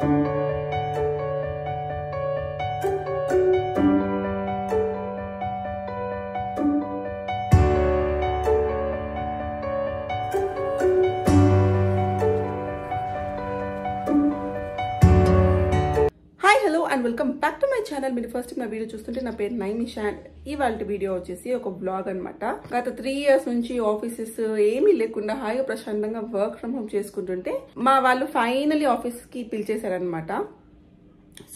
thank you channel మీరు first నా video చూస్తుంటే నా పేరు నైమిషా ఇవాళ వీడియో వచ్చేసి ఒక బ్లాగ్ అనమాట గత త్రీ ఇయర్స్ నుంచి ఆఫీసెస్ ఏమీ లేకుండా హాయిగా ప్రశాంతంగా వర్క్ ఫ్రమ్ హోమ్ చేసుకుంటుంటే మా వాళ్ళు ఫైనలీ ఆఫీస్కి పిలిచేశారనమాట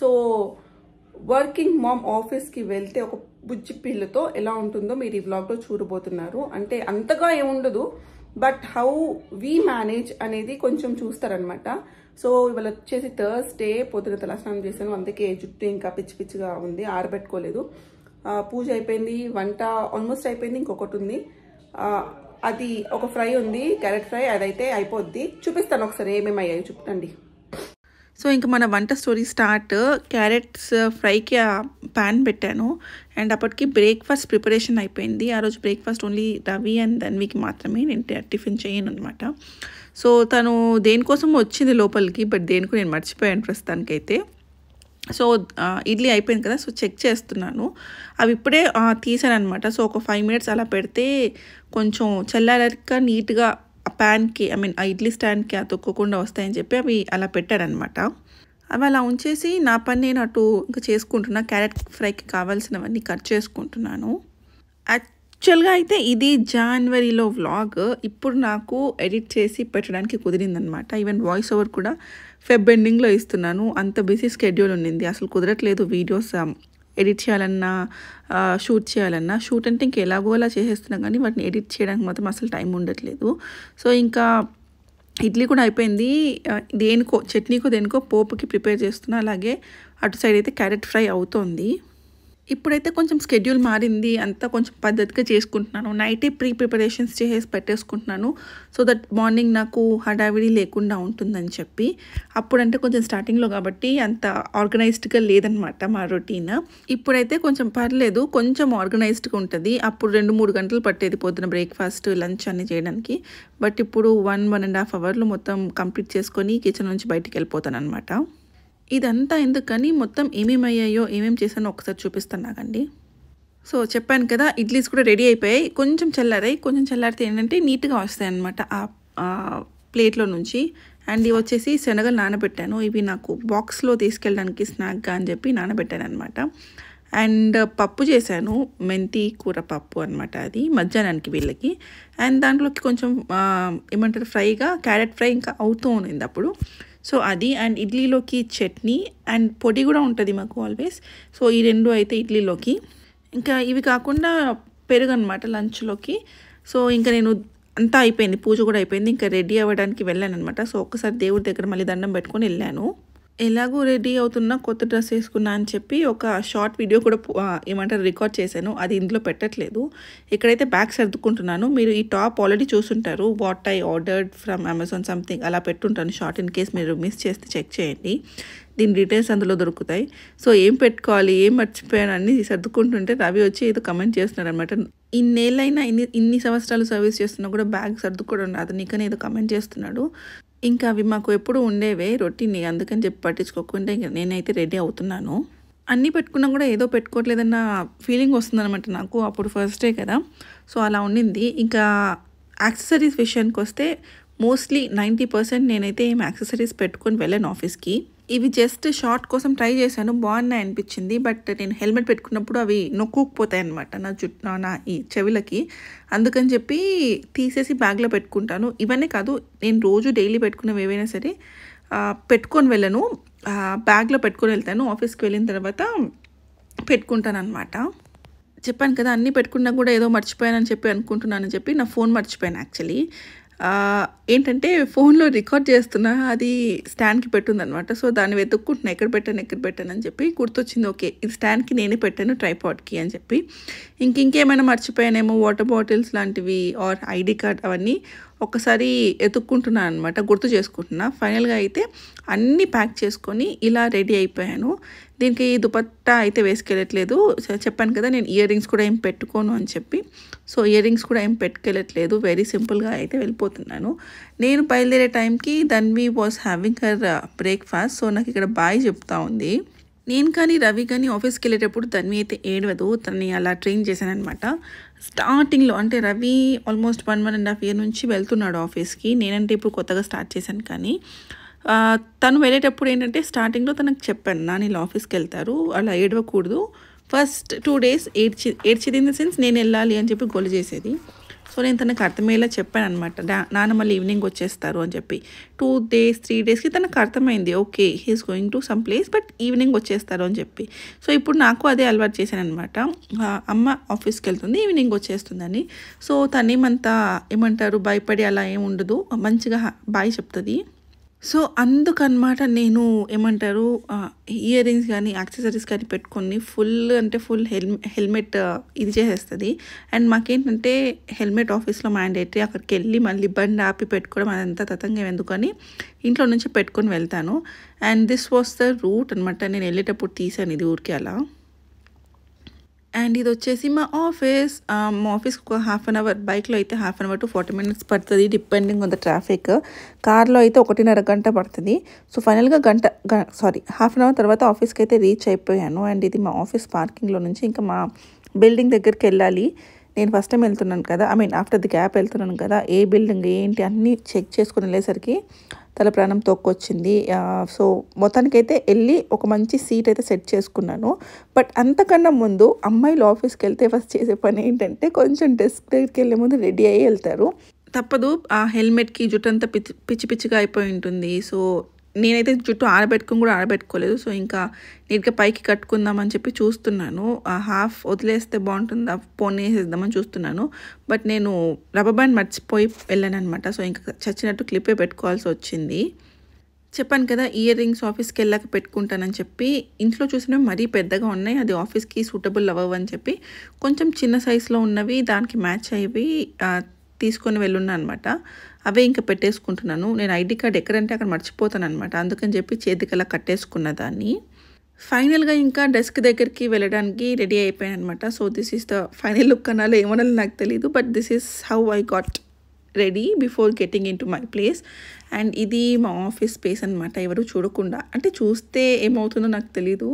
సో వర్కింగ్ మామ్ ఆఫీస్కి వెళ్తే ఒక బుజ్జి పిల్లతో ఎలా ఉంటుందో మీరు ఈ బ్లాగ్లో చూడబోతున్నారు అంటే అంతగా ఏముండదు బట్ హౌ వీ మేనేజ్ అనేది కొంచెం చూస్తారనమాట సో ఇవాళ వచ్చేసి థర్స్డే పొద్దున తలస్నానం చేశాను అందుకే జుట్టు ఇంకా పిచ్చి పిచ్చిగా ఉంది ఆరబెట్టుకోలేదు పూజ అయిపోయింది వంట ఆల్మోస్ట్ అయిపోయింది ఇంకొకటి ఉంది అది ఒక ఫ్రై ఉంది క్యారెట్ ఫ్రై అదైతే అయిపోద్ది చూపిస్తాను ఒకసారి ఏమేమి అయ్యాయి చూపండి సో ఇంకా మన వంట స్టోరీ స్టార్ట్ క్యారెట్స్ ఫ్రైకి ప్యాన్ పెట్టాను అండ్ అప్పటికి బ్రేక్ఫాస్ట్ ప్రిపరేషన్ అయిపోయింది ఆ రోజు బ్రేక్ఫాస్ట్ ఓన్లీ రవి అండ్ ధన్వికి మాత్రమే నేను టిఫిన్ చేయను అనమాట సో తను దేనికోసం వచ్చింది లోపలికి బట్ దేనికి నేను మర్చిపోయాను ప్రస్తుతానికైతే సో ఇడ్లీ అయిపోయింది కదా సో చెక్ చేస్తున్నాను అవి ఇప్పుడే తీసాను అనమాట సో ఒక ఫైవ్ మినిట్స్ అలా పెడితే కొంచెం చల్లారక నీట్గా ప్యాన్కి ఐ మీన్ ఆ ఇడ్లీ స్టాండ్కి ఆ తొక్కకుండా వస్తాయని చెప్పి అవి అలా పెట్టాడనమాట అవి అలా ఉంచేసి నా పని నేను అటు ఇంకా చేసుకుంటున్నా క్యారెట్ ఫ్రైకి కావాల్సినవన్నీ కట్ చేసుకుంటున్నాను యాక్చువల్గా అయితే ఇది జనవరిలో వ్లాగ్ ఇప్పుడు నాకు ఎడిట్ చేసి పెట్టడానికి కుదిరిందనమాట ఈవెన్ వాయిస్ ఓవర్ కూడా ఫెబ్ ఎండింగ్లో ఇస్తున్నాను అంత బిజీ స్కెడ్యూల్ ఉండింది అసలు కుదరట్లేదు వీడియోస్ ఎడిట్ చేయాలన్నా షూట్ చేయాలన్నా షూట్ అంటే ఇంకా ఎలాగో అలా చేసేస్తున్నాం కానీ వాటిని ఎడిట్ చేయడానికి మాత్రం అసలు టైం ఉండట్లేదు సో ఇంకా ఇడ్లీ కూడా అయిపోయింది దేనికో చట్నీకో దేనికో పోపుకి ప్రిపేర్ చేస్తున్నా అలాగే అటు సైడ్ అయితే క్యారెట్ ఫ్రై అవుతోంది ఇప్పుడైతే కొంచెం స్కెడ్యూల్ మారింది అంతా కొంచెం పద్ధతిగా చేసుకుంటున్నాను నైటే ప్రీ ప్రిపరేషన్స్ చేసేసి పెట్టేసుకుంటున్నాను సో దట్ మార్నింగ్ నాకు హడావిడి లేకుండా ఉంటుందని చెప్పి అప్పుడంటే కొంచెం స్టార్టింగ్లో కాబట్టి అంత ఆర్గనైజ్డ్గా లేదనమాట మా రొటీన్ ఇప్పుడైతే కొంచెం పర్లేదు కొంచెం ఆర్గనైజ్డ్గా ఉంటుంది అప్పుడు రెండు మూడు గంటలు పట్టేది పొద్దున బ్రేక్ఫాస్ట్ లంచ్ అన్ని చేయడానికి బట్ ఇప్పుడు వన్ వన్ అండ్ హాఫ్ అవర్లో మొత్తం కంప్లీట్ చేసుకొని కిచెన్ నుంచి బయటికి వెళ్ళిపోతాను అనమాట ఇదంతా ఎందుకని మొత్తం ఏమేమి అయ్యాయో ఏమేమి చేశానో ఒకసారి చూపిస్తాను నాకండి సో చెప్పాను కదా ఇడ్లీస్ కూడా రెడీ అయిపోయాయి కొంచెం చల్లారాయి కొంచెం చల్లారితే ఏంటంటే నీట్గా వస్తాయి అనమాట ఆ ప్లేట్లో నుంచి అండ్ ఇవి వచ్చేసి శనగలు నానబెట్టాను ఇవి నాకు బాక్స్లో తీసుకెళ్ళడానికి స్నాక్గా అని చెప్పి నానబెట్టాను అనమాట అండ్ పప్పు చేశాను మెంతి కూర పప్పు అనమాట అది మధ్యాహ్నానికి వీళ్ళకి అండ్ దాంట్లోకి కొంచెం ఏమంటారు ఫ్రైగా క్యారెట్ ఫ్రై ఇంకా అవుతూ ఉన్నింది అప్పుడు సో అది అండ్ ఇడ్లీలోకి చట్నీ అండ్ పొడి కూడా ఉంటుంది మాకు ఆల్వేస్ సో ఈ రెండు అయితే ఇడ్లీలోకి ఇంకా ఇవి కాకుండా పెరుగు అనమాట లంచ్లోకి సో ఇంకా నేను అంతా అయిపోయింది పూజ కూడా అయిపోయింది ఇంకా రెడీ అవ్వడానికి వెళ్ళాను అనమాట సో ఒక్కసారి దేవుడి దగ్గర మళ్ళీ దండం పెట్టుకొని వెళ్ళాను ఎలాగో రెడీ అవుతున్నా కొత్త డ్రెస్ వేసుకున్నా అని చెప్పి ఒక షార్ట్ వీడియో కూడా ఏమంటారు రికార్డ్ చేశాను అది ఇందులో పెట్టట్లేదు ఇక్కడైతే బ్యాగ్ సర్దుకుంటున్నాను మీరు ఈ టాప్ ఆల్రెడీ చూసుంటారు what I ordered from Amazon something అలా పెట్టుంటాను షార్ట్ ఇన్ కేస్ మీరు మిస్ చేస్తే చెక్ చేయండి దీని డీటెయిల్స్ అందులో దొరుకుతాయి సో ఏం పెట్టుకోవాలి ఏం మర్చిపోయాను అని సర్దుకుంటుంటే రవి వచ్చి ఏదో కమెంట్ చేస్తున్నాడు అనమాట ఇన్నేళ్ళైనా ఇన్ని ఇన్ని సంవత్సరాలు సర్వీస్ చేస్తున్నా కూడా బ్యాగ్ సర్దుకోవడం రాదు నీకని ఏదో కమెంట్ చేస్తున్నాడు ఇంకా అవి మాకు ఎప్పుడు ఉండేవే రొట్టిని అందుకని చెప్పి పట్టించుకోకుండా ఇంకా నేనైతే రెడీ అవుతున్నాను అన్నీ పెట్టుకున్నా కూడా ఏదో పెట్టుకోవట్లేదన్న ఫీలింగ్ వస్తుందనమాట నాకు అప్పుడు ఫస్ట్ డే కదా సో అలా ఉండింది ఇంకా యాక్సెసరీస్ విషయానికి వస్తే మోస్ట్లీ నైంటీ పర్సెంట్ నేనైతే ఏం యాక్సెసరీస్ పెట్టుకొని వెళ్ళాను ఆఫీస్కి ఇవి జస్ట్ షార్ట్ కోసం ట్రై చేశాను బాగున్నాయి అనిపించింది బట్ నేను హెల్మెట్ పెట్టుకున్నప్పుడు అవి నొక్కుపోతాయి అనమాట నా జుట్టు నా ఈ చెవులకి అందుకని చెప్పి తీసేసి బ్యాగ్లో పెట్టుకుంటాను ఇవన్నీ కాదు నేను రోజు డైలీ పెట్టుకున్నవి ఏవైనా సరే పెట్టుకొని వెళ్ళను బ్యాగ్లో పెట్టుకొని వెళ్తాను ఆఫీస్కి వెళ్ళిన తర్వాత పెట్టుకుంటాను అనమాట చెప్పాను కదా అన్నీ పెట్టుకున్నా కూడా ఏదో మర్చిపోయానని చెప్పి అనుకుంటున్నానని చెప్పి నా ఫోన్ మర్చిపోయాను యాక్చువల్లీ ఏంటంటే ఫోన్లో రికార్డ్ చేస్తున్నా అది స్టాండ్కి పెట్టుందనమాట సో దాన్ని వెతుక్కుంటున్నా ఎక్కడ పెట్టాను ఎక్కడ పెట్టాను అని చెప్పి గుర్తొచ్చింది ఓకే ఇది స్టాండ్కి నేనే పెట్టాను ట్రైపాడ్కి అని చెప్పి ఇంక ఇంకేమైనా మర్చిపోయానేమో వాటర్ బాటిల్స్ లాంటివి ఆర్ ఐడి కార్డ్ అవన్నీ ఒకసారి ఎతుక్కుంటున్నాను అనమాట గుర్తు చేసుకుంటున్నా ఫైనల్గా అయితే అన్నీ ప్యాక్ చేసుకొని ఇలా రెడీ అయిపోయాను దీనికి దుపట్టా అయితే వేసుకెళ్ళట్లేదు చెప్పాను కదా నేను ఇయర్ రింగ్స్ కూడా ఏం పెట్టుకోను అని చెప్పి సో ఇయర్ రింగ్స్ కూడా ఏం పెట్టుకెళ్ళట్లేదు వెరీ సింపుల్గా అయితే వెళ్ళిపోతున్నాను నేను బయలుదేరే టైంకి we was having her breakfast so నాకు ఇక్కడ బాయ్ చెప్తా ఉంది నేను కానీ రవి కానీ ఆఫీస్కి వెళ్ళేటప్పుడు దన్వి అయితే ఏడవదు తనని అలా ట్రైన్ అనమాట స్టార్టింగ్లో అంటే Ravi almost one one and half year నుంచి వెళ్తున్నాడు ఆఫీస్కి నేనంటే ఇప్పుడు కొత్తగా స్టార్ట్ చేశాను కానీ తను వెళ్ళేటప్పుడు ఏంటంటే స్టార్టింగ్లో తనకు చెప్పాను నాని ఇలా ఆఫీస్కి వెళ్తారు అలా ఏడవకూడదు ఫస్ట్ టూ డేస్ ఏడ్చి ఏడ్చిది ఇన్ ద సెన్స్ నేను వెళ్ళాలి అని చెప్పి గోల్ చేసేది సో నేను తనకు అర్థమయ్యేలా చెప్పాను అనమాట నాన్న మళ్ళీ ఈవినింగ్ వచ్చేస్తారు అని చెప్పి టూ డేస్ త్రీ డేస్కి తనకు అర్థమైంది okay he's going to some place but evening వచ్చేస్తారు అని చెప్పి సో ఇప్పుడు నాకు అదే అలవాటు చేశాను అనమాట అమ్మ ఆఫీస్కి వెళ్తుంది ఈవినింగ్ వచ్చేస్తుందని సో తనేమంతా ఏమంటారు భయపడి అలా ఏమి ఉండదు మంచిగా బాయ్ చెప్తుంది సో అందుకనమాట నేను ఏమంటారు ఇయర్ రింగ్స్ కానీ యాక్సెసరీస్ కానీ పెట్టుకొని ఫుల్ అంటే ఫుల్ హెల్ హెల్మెట్ ఇది చేసేస్తుంది అండ్ మాకేంటంటే హెల్మెట్ ఆఫీస్లో మ్యాండేటరీ అక్కడికి వెళ్ళి మళ్ళీ బండి ఆపి పెట్టుకోవడం అదంతా తతంగా ఎందుకని ఇంట్లో నుంచి పెట్టుకొని వెళ్తాను and this was the route అనమాట నేను వెళ్ళేటప్పుడు తీసాను ఇది ఊరికి అలా అండ్ ఇది వచ్చేసి మా ఆఫీస్ మా ఆఫీస్కి ఒక హాఫ్ అన్ అవర్ బైక్లో అయితే half an hour to forty minutes పడుతుంది డిపెండింగ్ ఆన్ ద ట్రాఫిక్ కార్లో అయితే ఒకటిన్నర గంట పడుతుంది సో ఫైనల్గా గంట సారీ హాఫ్ అన్ అవర్ తర్వాత ఆఫీస్కి అయితే రీచ్ అయిపోయాను అండ్ ఇది మా ఆఫీస్ పార్కింగ్లో నుంచి ఇంకా మా బిల్డింగ్ దగ్గరికి వెళ్ళాలి నేను ఫస్ట్ టైం వెళ్తున్నాను కదా I mean after the gap వెళ్తున్నాను కదా ఏ బిల్డింగ్ ఏంటి అన్నీ చెక్ చేసుకుని వెళ్ళేసరికి తల ప్రాణం తొక్కొచ్చింది సో మొత్తానికైతే వెళ్ళి ఒక మంచి సీట్ అయితే సెట్ చేసుకున్నాను బట్ అంతకన్నా ముందు అమ్మాయిలు ఆఫీస్కి వెళ్తే ఫస్ట్ చేసే పని ఏంటంటే కొంచెం డెస్క్ దగ్గరికి వెళ్ళే ముందు రెడీ అయ్యి వెళ్తారు తప్పదు ఆ హెల్మెట్కి జుట్టంతా పిచ్చి పిచ్చిగా అయిపోయి ఉంటుంది సో నేనైతే జుట్టు ఆరబెట్టుకుని కూడా ఆరబెట్టుకోలేదు సో ఇంకా నీట్గా పైకి కట్టుకుందామని చెప్పి చూస్తున్నాను హాఫ్ వదిలేస్తే బాగుంటుందా ఫోన్ వేసేద్దామని చూస్తున్నాను బట్ నేను రబ్బర్ బ్యాండ్ మర్చిపోయి వెళ్ళాను అనమాట సో ఇంకా చచ్చినట్టు క్లిప్పే పెట్టుకోవాల్సి వచ్చింది చెప్పాను కదా ఇయర్ రింగ్స్ ఆఫీస్కి వెళ్ళాక పెట్టుకుంటానని చెప్పి ఇంట్లో చూసినవి మరీ పెద్దగా ఉన్నాయి అది ఆఫీస్కి సూటబుల్ అవ్వవు అని చెప్పి కొంచెం చిన్న సైజులో ఉన్నవి దానికి మ్యాచ్ అయ్యి తీసుకొని వెళ్ళున్నా అనమాట అవే ఇంకా పెట్టేసుకుంటున్నాను నేను ఐడి కార్డ్ ఎక్కడంటే అక్కడ మర్చిపోతాను అనమాట అందుకని చెప్పి చేతికలా కట్టేసుకున్న దాన్ని ఫైనల్గా ఇంకా డెస్క్ దగ్గరికి వెళ్ళడానికి రెడీ అయిపోయాను అనమాట so this is the final look అనాలో ఏమనాలో నాకు తెలియదు but this is how I got ready before getting into my place and ఇది మా ఆఫీస్ స్పేస్ అనమాట ఎవరు చూడకుండా అంటే చూస్తే ఏమవుతుందో నాకు తెలీదు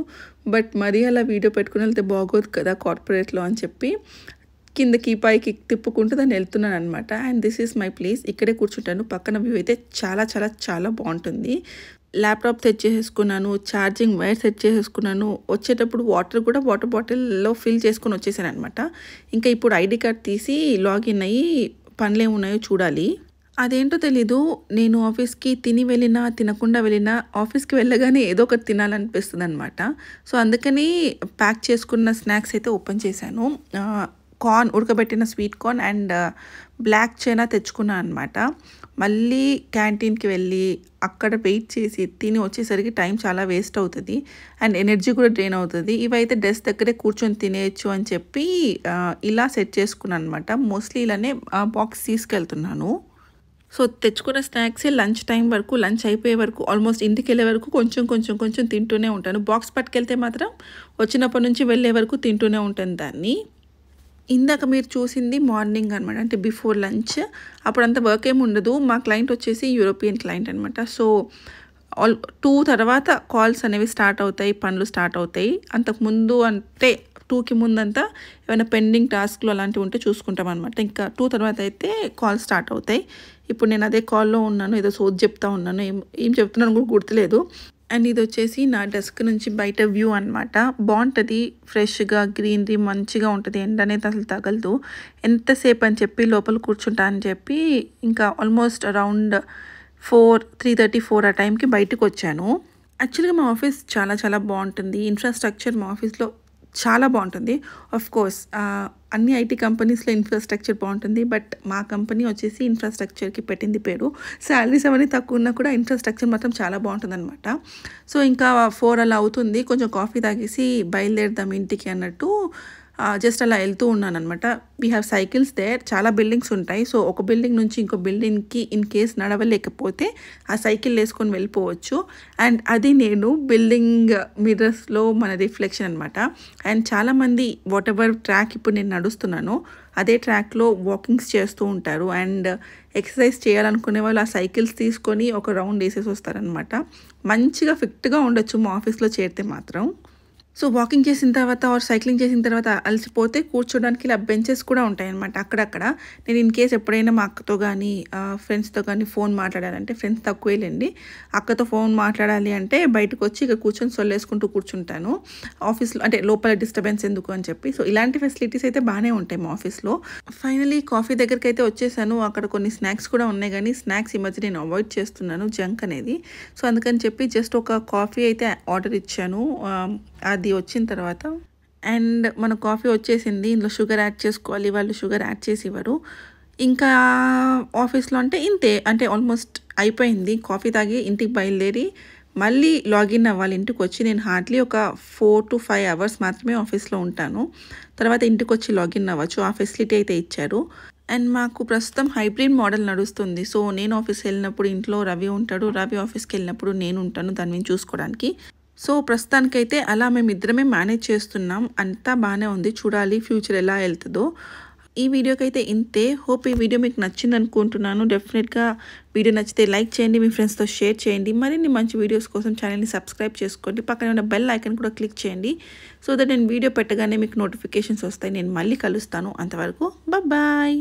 బట్ మరీ అలా వీడియో పెట్టుకుని వెళ్తే బాగోదు కదా కార్పొరేట్లో అని చెప్పి కిందకి పైకి తిప్పుకుంటూ దాన్ని వెళ్తున్నాను అనమాట and this is my place ఇక్కడే కూర్చుంటాను పక్కన వ్యూ అయితే చాలా చాలా చాలా బాగుంటుంది ల్యాప్టాప్ సెట్ చేసేసుకున్నాను ఛార్జింగ్ వైర్ సెట్ చేసేసుకున్నాను వచ్చేటప్పుడు వాటర్ కూడా వాటర్ బాటిల్లో ఫిల్ చేసుకొని వచ్చేసాను అనమాట ఇంకా ఇప్పుడు ఐడి కార్డ్ తీసి లాగిన్ అయ్యి పనులు చూడాలి అదేంటో తెలీదు నేను ఆఫీస్కి తిని వెళ్ళినా తినకుండా వెళ్ళినా ఆఫీస్కి వెళ్ళగానే ఏదో ఒకటి తినాలనిపిస్తుంది అనమాట సో అందుకని ప్యాక్ చేసుకున్న స్నాక్స్ అయితే ఓపెన్ చేశాను కార్న్ ఉడకబెట్టిన sweet corn and uh, black chana తెచ్చుకున్నాను అనమాట మళ్ళీ క్యాంటీన్కి వెళ్ళి అక్కడ వెయిట్ చేసి తిని వచ్చేసరికి టైం చాలా వేస్ట్ అవుతుంది అండ్ ఎనర్జీ కూడా డ్రైన్ అవుతుంది ఇవైతే డెస్క్ దగ్గరే కూర్చొని తినేయచ్చు అని చెప్పి uh, ఇలా సెట్ చేసుకున్నాను అనమాట మోస్ట్లీ ఇలానే uh, బాక్స్ తీసుకెళ్తున్నాను సో తెచ్చుకున్న స్నాక్సే లంచ్ టైం వరకు లంచ్ అయిపోయే వరకు ఆల్మోస్ట్ ఇంటికి వెళ్ళే వరకు కొంచెం కొంచెం కొంచెం తింటూనే ఉంటాను బాక్స్ పట్టుకెళ్తే మాత్రం వచ్చినప్పటి నుంచి వెళ్ళే వరకు తింటూనే ఉంటాను దాన్ని ఇందాక మీరు చూసింది మార్నింగ్ అనమాట అంటే బిఫోర్ లంచ్ అప్పుడంతా వర్క్ ఏమి ఉండదు మా క్లయింట్ వచ్చేసి యూరోపియన్ క్లయింట్ అనమాట సో ఆల్ టూ తర్వాత కాల్స్ అనేవి స్టార్ట్ అవుతాయి పనులు స్టార్ట్ అవుతాయి అంతకుముందు అంటే టూకి ముందంతా ఏమైనా పెండింగ్ టాస్క్లు అలాంటివి ఉంటే చూసుకుంటాం అనమాట ఇంకా టూ తర్వాత అయితే కాల్ స్టార్ట్ అవుతాయి ఇప్పుడు నేను అదే కాల్లో ఉన్నాను ఏదో సోది చెప్తా ఉన్నాను ఏం ఏం చెప్తున్నాను కూడా గుర్తులేదు అండ్ ఇది వచ్చేసి నా డెస్క్ నుంచి బయట వ్యూ అనమాట బాగుంటుంది ఫ్రెష్గా గ్రీనరీ మంచిగా ఉంటుంది ఎండ అనేది అసలు తగలదు ఎంతసేపు అని చెప్పి లోపల కూర్చుంటా అని చెప్పి ఇంకా almost around four three thirty four ఆ టైంకి బయటకు వచ్చాను యాక్చువల్గా మా ఆఫీస్ చాలా చాలా బాగుంటుంది ఇన్ఫ్రాస్ట్రక్చర్ మా ఆఫీస్లో చాలా బాగుంటుంది ఆఫ్ కోర్స్ అన్ని ఐటీ కంపెనీస్లో ఇన్ఫ్రాస్ట్రక్చర్ బాగుంటుంది బట్ మా కంపెనీ వచ్చేసి ఇన్ఫ్రాస్ట్రక్చర్కి పెట్టింది పేరు శాలరీస్ అవన్నీ తక్కువ ఉన్నా కూడా ఇన్ఫ్రాస్ట్రక్చర్ మాత్రం చాలా బాగుంటుంది అనమాట సో ఇంకా ఫోర్ అలా అవుతుంది కొంచెం కాఫీ తాగేసి బయలుదేరుదాం ఇంటికి అన్నట్టు జస్ట్ అలా వెళ్తూ ఉన్నాను అనమాట వీ హ్యావ్ సైకిల్స్ దేర్ చాలా బిల్డింగ్స్ ఉంటాయి సో ఒక బిల్డింగ్ నుంచి ఇంకో బిల్డింగ్కి ఇన్ కేస్ నడవలేకపోతే ఆ సైకిల్ వేసుకొని వెళ్ళిపోవచ్చు అండ్ అది నేను బిల్డింగ్ మిర్రర్స్లో మన రిఫ్లెక్షన్ అనమాట అండ్ చాలామంది వాట్ ఎవర్ ట్రాక్ ఇప్పుడు నేను నడుస్తున్నాను అదే ట్రాక్లో వాకింగ్స్ చేస్తూ ఉంటారు అండ్ ఎక్సర్సైజ్ చేయాలనుకునే వాళ్ళు ఆ సైకిల్స్ తీసుకొని ఒక రౌండ్ వేసేసి వస్తారనమాట మంచిగా ఫిట్గా ఉండొచ్చు మా ఆఫీస్లో చేరితే మాత్రం సో వాకింగ్ చేసిన తర్వాత ఆర్ సైక్లింగ్ చేసిన తర్వాత అలసిపోతే కూర్చోడానికి ఇలా బెంచెస్ కూడా ఉంటాయన్నమాట అక్కడక్కడ నేను ఇన్ కేస్ ఎప్పుడైనా మా అక్కతో కానీ ఫ్రెండ్స్తో కానీ ఫోన్ మాట్లాడాలంటే ఫ్రెండ్స్ తక్కువేలేండి అక్కతో ఫోన్ మాట్లాడాలి అంటే బయటకు వచ్చి ఇక కూర్చొని సొల్లేసుకుంటూ కూర్చుంటాను ఆఫీస్లో అంటే లోపల డిస్టర్బెన్స్ ఎందుకు అని చెప్పి సో ఇలాంటి ఫెసిలిటీస్ అయితే బాగానే ఉంటాయి మా ఆఫీస్లో ఫైనలీ కాఫీ దగ్గరికి అయితే వచ్చేసాను అక్కడ కొన్ని స్నాక్స్ కూడా ఉన్నాయి కానీ స్నాక్స్ ఈ మధ్య నేను అవాయిడ్ చేస్తున్నాను జంక్ అనేది సో అందుకని చెప్పి జస్ట్ ఒక కాఫీ అయితే ఆర్డర్ ఇచ్చాను అది వచ్చిన తర్వాత అండ్ మన కాఫీ వచ్చేసింది ఇందులో షుగర్ యాడ్ చేసుకోవాలి వాళ్ళు షుగర్ యాడ్ చేసి ఇవ్వరు ఇంకా ఆఫీస్లో అంటే ఇంతే అంటే ఆల్మోస్ట్ అయిపోయింది కాఫీ తాగి ఇంటికి బయలుదేరి మళ్ళీ లాగిన్ అవ్వాలి ఇంటికి వచ్చి నేను హార్డ్లీ ఒక ఫోర్ టు ఫైవ్ అవర్స్ మాత్రమే ఆఫీస్లో ఉంటాను తర్వాత ఇంటికి వచ్చి లాగిన్ అవ్వచ్చు ఆ ఫెసిలిటీ అయితే ఇచ్చారు అండ్ మాకు ప్రస్తుతం హైబ్రిడ్ మోడల్ నడుస్తుంది సో నేను ఆఫీస్కి వెళ్ళినప్పుడు ఇంట్లో రవి ఉంటాడు రవి ఆఫీస్కి వెళ్ళినప్పుడు నేను ఉంటాను దాని మీద చూసుకోవడానికి సో ప్రస్తుతానికైతే అలా మేము ఇద్దరమే మేనేజ్ చేస్తున్నాం అంతా బాగానే ఉంది చూడాలి ఫ్యూచర్ ఎలా వెళ్తుందో ఈ వీడియోకి అయితే ఇంతే హోప్ ఈ వీడియో మీకు నచ్చింది అనుకుంటున్నాను డెఫినెట్గా వీడియో నచ్చితే లైక్ చేయండి మీ ఫ్రెండ్స్తో షేర్ చేయండి మరిన్ని మంచి వీడియోస్ కోసం ఛానల్ని సబ్స్క్రైబ్ చేసుకోండి పక్కన ఉన్న బెల్ ఐకన్ కూడా క్లిక్ చేయండి సో దట్ నేను వీడియో పెట్టగానే మీకు నోటిఫికేషన్స్ వస్తాయి నేను మళ్ళీ కలుస్తాను అంతవరకు బాయ్